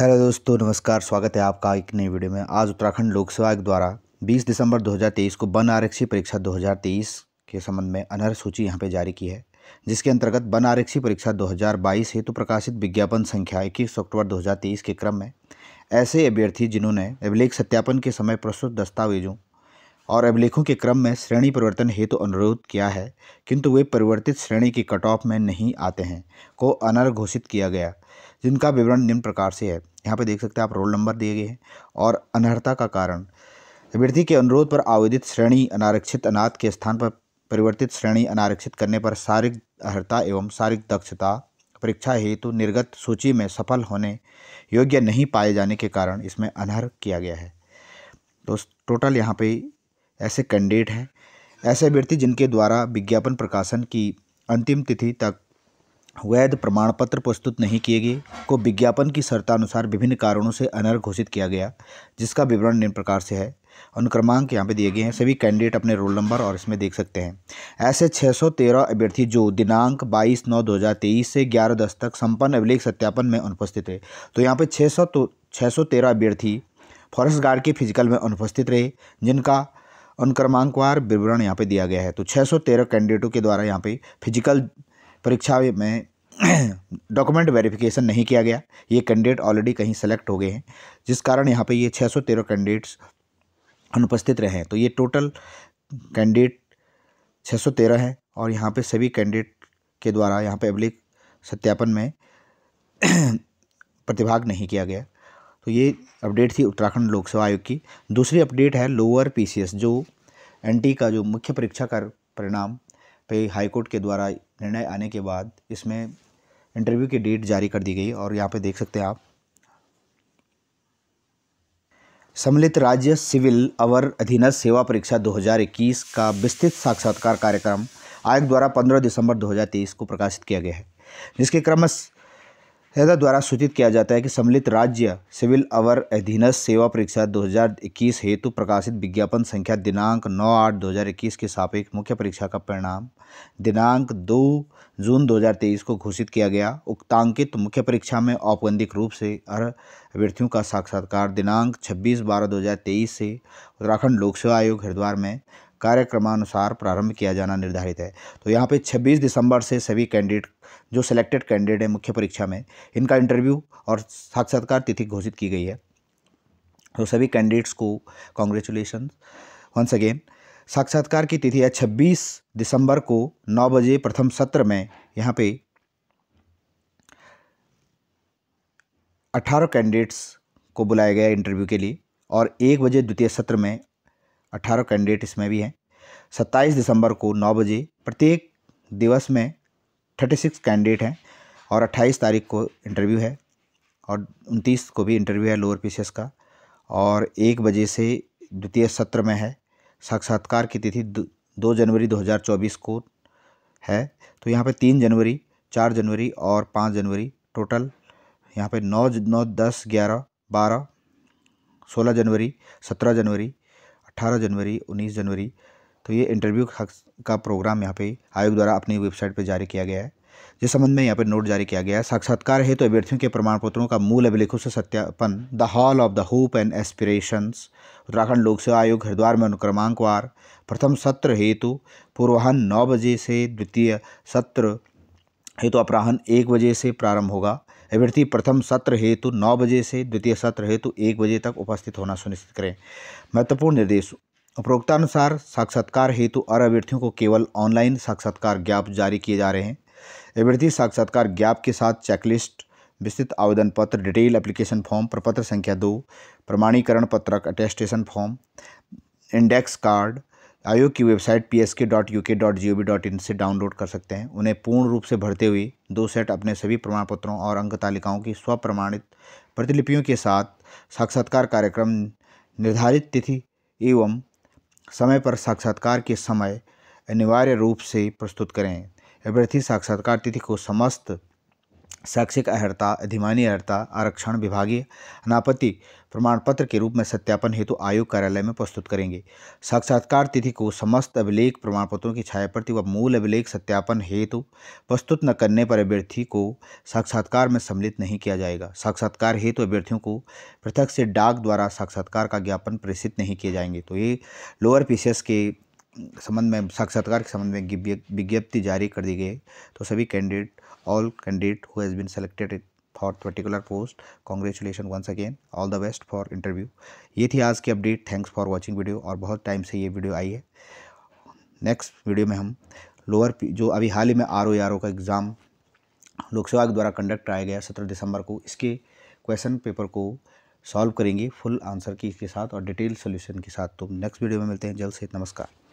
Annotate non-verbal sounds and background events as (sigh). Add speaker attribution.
Speaker 1: hello दोस्तों नमस्कार स्वागत है आपका एक नई वीडियो में आज उत्तराखंड लोक सेवा आयोग द्वारा 20 दिसंबर 2023 को वन आरक्षी परीक्षा 2023 के संबंध में अनहर सूची यहां पे जारी की है जिसके अंतर्गत वन आरक्षी परीक्षा 2022 हेतु तो प्रकाशित विज्ञापन संख्या इक्कीस अक्टूबर 2023 के क्रम में ऐसे अभ्यर्थी जिन्होंने अभिलेख सत्यापन के समय प्रस्तुत दस्तावेजों और अभिलेखों के क्रम में श्रेणी परिवर्तन हेतु तो अनुरोध किया है किंतु वे परिवर्तित श्रेणी की कट ऑफ में नहीं आते हैं को अनर घोषित किया गया जिनका विवरण निम्न प्रकार से है यहाँ पे देख सकते हैं आप रोल नंबर दिए गए हैं और अनर्हता का कारण अभ्यर्थी के अनुरोध पर आवेदित श्रेणी अनारक्षित अनाथ के स्थान पर परिवर्तित श्रेणी अनारक्षित करने पर शारीरिक अर्हता एवं शारीरिक दक्षता परीक्षा हेतु निर्गत सूची में सफल होने योग्य नहीं पाए जाने के कारण इसमें अनहर किया गया है तो टोटल यहाँ पे ऐसे कैंडिडेट हैं ऐसे अभ्यर्थी जिनके द्वारा विज्ञापन प्रकाशन की अंतिम तिथि तक वैध प्रमाण पत्र प्रस्तुत नहीं किए गए को विज्ञापन की शर्तानुसार विभिन्न कारणों से अनर्घ घोषित किया गया जिसका विवरण निम्न प्रकार से है अनुक्रमांक यहाँ पे दिए गए हैं सभी कैंडिडेट अपने रोल नंबर और इसमें देख सकते हैं ऐसे 613 अभ्यर्थी जो दिनांक 22 नौ 2023 से 11 दस तक संपन्न अभिलेख सत्यापन में अनुपस्थित रहे तो यहाँ पे 600 तो 613 अभ्यर्थी फॉरेस्ट गार्ड के फिजिकल में अनुपस्थित रहे जिनका अनुक्रमांकवार विवरण यहाँ पे दिया गया है तो 613 कैंडिडेटों के द्वारा यहाँ पे फिजिकल परीक्षा में डॉक्यूमेंट (clears throat) वेरिफिकेशन नहीं किया गया ये कैंडिडेट ऑलरेडी कहीं सेलेक्ट हो गए हैं जिस कारण यहाँ पे ये 613 कैंडिडेट्स अनुपस्थित रहे हैं तो ये टोटल कैंडिडेट 613 है और यहाँ पे सभी कैंडिडेट के द्वारा यहाँ पे अब्लिक सत्यापन में (clears throat) प्रतिभाग नहीं किया गया तो ये अपडेट थी उत्तराखंड लोक सेवा आयोग की दूसरी अपडेट है लोअर पी जो एन e का जो मुख्य परीक्षा का परिणाम पे हाईकोर्ट के द्वारा निर्णय आने के बाद इसमें इंटरव्यू की डेट जारी कर दी गई और यहाँ पे देख सकते हैं आप सम्मिलित राज्य सिविल अवर अधीनस्थ सेवा परीक्षा 2021 का विस्तृत साक्षात्कार कार्यक्रम आयोग द्वारा 15 दिसंबर 2023 को प्रकाशित किया गया है जिसके क्रम यदा द्वारा सूचित किया जाता है कि सम्मिलित राज्य सिविल अवर अधीनस्थ सेवा परीक्षा 2021 हेतु प्रकाशित विज्ञापन संख्या दिनांक 9 आठ 2021 के सापेक्ष मुख्य परीक्षा का परिणाम दिनांक 2 जून 2023 को घोषित किया गया उक्तांकित मुख्य परीक्षा में औपबंधिक रूप से अर अभ्यर्थियों का साक्षात्कार दिनांक 26 बारह 2023 से उत्तराखंड लोक सेवा आयोग हरिद्वार में कार्यक्रमानुसार प्रारंभ किया जाना निर्धारित है तो यहाँ पे 26 दिसंबर से सभी कैंडिडेट जो सिलेक्टेड कैंडिडेट हैं मुख्य परीक्षा में इनका इंटरव्यू और साक्षात्कार तिथि घोषित की गई है तो सभी कैंडिडेट्स को कॉन्ग्रेचुलेशन वंस अगेन साक्षात्कार की तिथि है छब्बीस दिसंबर को नौ बजे प्रथम सत्र में यहाँ पे अठारह कैंडिडेट्स को बुलाया गया इंटरव्यू के लिए और एक बजे द्वितीय सत्र में अट्ठारह कैंडिडेट इसमें भी हैं सत्ताईस दिसंबर को नौ बजे प्रत्येक दिवस में थर्टी सिक्स कैंडिडेट हैं और अट्ठाईस तारीख को इंटरव्यू है और उनतीस को भी इंटरव्यू है लोअर पीसीएस का और एक बजे से द्वितीय सत्र में है साक्षात्कार की तिथि दो जनवरी 2024 को है तो यहाँ पे तीन जनवरी चार जनवरी और पाँच जनवरी टोटल यहाँ पे नौ नौ दस ग्यारह बारह सोलह जनवरी सत्रह जनवरी अट्ठारह जनवरी उन्नीस जनवरी तो ये इंटरव्यू का प्रोग्राम यहाँ पे आयोग द्वारा अपनी वेबसाइट पर जारी किया गया है जिस संबंध में यहाँ पर नोट जारी किया गया है साक्षात्कार हेतु तो अभ्यर्थियों के प्रमाण पत्रों का मूल अभिलेखों से सत्यापन the hall of the hope and aspirations Uttarakhand लोक सेवा आयोग हरिद्वार में अनुक्रमांकवार प्रथम सत्र हेतु पूर्वाहन नौ बजे से द्वितीय सत्र हेतु अपराहन एक बजे से प्रारंभ होगा अभ्यर्थी प्रथम सत्र हेतु नौ बजे से द्वितीय सत्र हेतु एक बजे तक उपस्थित होना सुनिश्चित करें महत्वपूर्ण निर्देश उपरोक्तानुसार साक्षात्कार हेतु और अभ्यर्थियों को केवल ऑनलाइन साक्षात्कार ज्ञाप जारी किए जा रहे हैं अभ्यर्थी साक्षात्कार ज्ञाप के साथ चेकलिस्ट विस्तृत आवेदन पत्र डिटेल एप्लीकेशन फॉर्म प्रपत्र संख्या दो प्रमाणीकरण पत्रक अटेस्टेशन फॉर्म इंडेक्स कार्ड आयोग की website P S K dot U K G O V इन से डाउनलोड कर सकते हैं उन्हें पूर्ण रूप से भरते हुए दो सेट अपने सभी प्रमाण पत्रों और अंक तालिकाओं की स्वप्रमाणित प्रतिलिपियों के साथ साक्षात्कार कार्यक्रम निर्धारित तिथि एवं समय पर साक्षात्कार के समय अनिवार्य रूप से प्रस्तुत करें अभ्यर्थी साक्षात्कार तिथि को समस्त शैक्षिक अहर्ता अधिमानी अहर्ता आरक्षण विभागीय अनापत्ति प्रमाण पत्र के रूप में सत्यापन हेतु आयोग कार्यालय में प्रस्तुत करेंगे साक्षात्कार तिथि को समस्त अभिलेख प्रमाण पत्रों की छायाप्रति व मूल अभिलेख सत्यापन हेतु प्रस्तुत न करने पर अभ्यर्थी को साक्षात्कार में सम्मिलित नहीं किया जाएगा साक्षात्कार हेतु अभ्यर्थियों को पृथक से डाक द्वारा साक्षात्कार का ज्ञापन प्रेषित नहीं किए जाएंगे तो ये लोअर पी के संबंध में साक्षात्कार के संबंध में विज्ञप्ति जारी कर दी गई तो सभी candidate all candidate who has been selected for particular post congratulation once again all the best for interview ये थी आज की update thanks for watching video और बहुत टाइम से ये वीडियो आई है नेक्स्ट वीडियो में हम लोअर जो अभी हाल ही में आर ओ का एग्ज़ाम lok सेवा आयोग द्वारा कंडक्ट कराया गया सत्रह दिसंबर को इसके क्वेश्चन पेपर को सॉल्व करेंगे फुल आंसर की इसके साथ और डिटेल सोल्यूशन के साथ तो नेक्स्ट वीडियो में मिलते हैं जल्द से नमस्कार